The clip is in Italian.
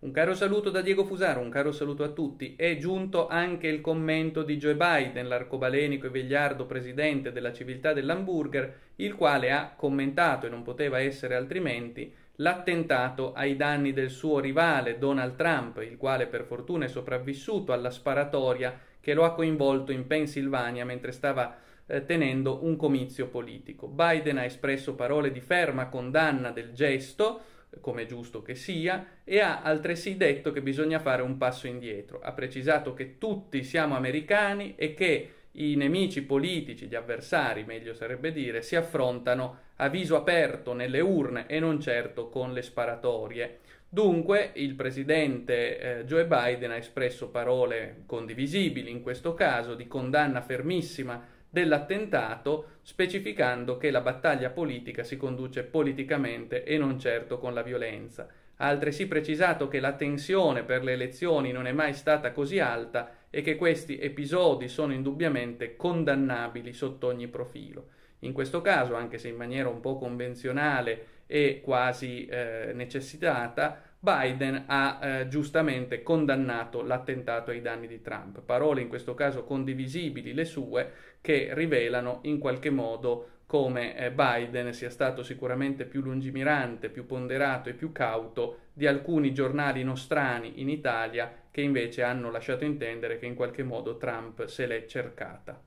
Un caro saluto da Diego Fusaro, un caro saluto a tutti. È giunto anche il commento di Joe Biden, l'arcobalenico e vegliardo presidente della civiltà dell'hamburger, il quale ha commentato, e non poteva essere altrimenti, l'attentato ai danni del suo rivale Donald Trump, il quale per fortuna è sopravvissuto alla sparatoria che lo ha coinvolto in Pennsylvania mentre stava eh, tenendo un comizio politico. Biden ha espresso parole di ferma condanna del gesto, come è giusto che sia, e ha altresì detto che bisogna fare un passo indietro. Ha precisato che tutti siamo americani e che i nemici politici, gli avversari, meglio sarebbe dire, si affrontano a viso aperto nelle urne e non certo con le sparatorie. Dunque il presidente eh, Joe Biden ha espresso parole condivisibili in questo caso di condanna fermissima dell'attentato, specificando che la battaglia politica si conduce politicamente e non certo con la violenza. altresì precisato che la tensione per le elezioni non è mai stata così alta e che questi episodi sono indubbiamente condannabili sotto ogni profilo. In questo caso, anche se in maniera un po' convenzionale e quasi eh, necessitata, Biden ha eh, giustamente condannato l'attentato ai danni di Trump. Parole in questo caso condivisibili le sue che rivelano in qualche modo come eh, Biden sia stato sicuramente più lungimirante, più ponderato e più cauto di alcuni giornali nostrani in Italia che invece hanno lasciato intendere che in qualche modo Trump se l'è cercata.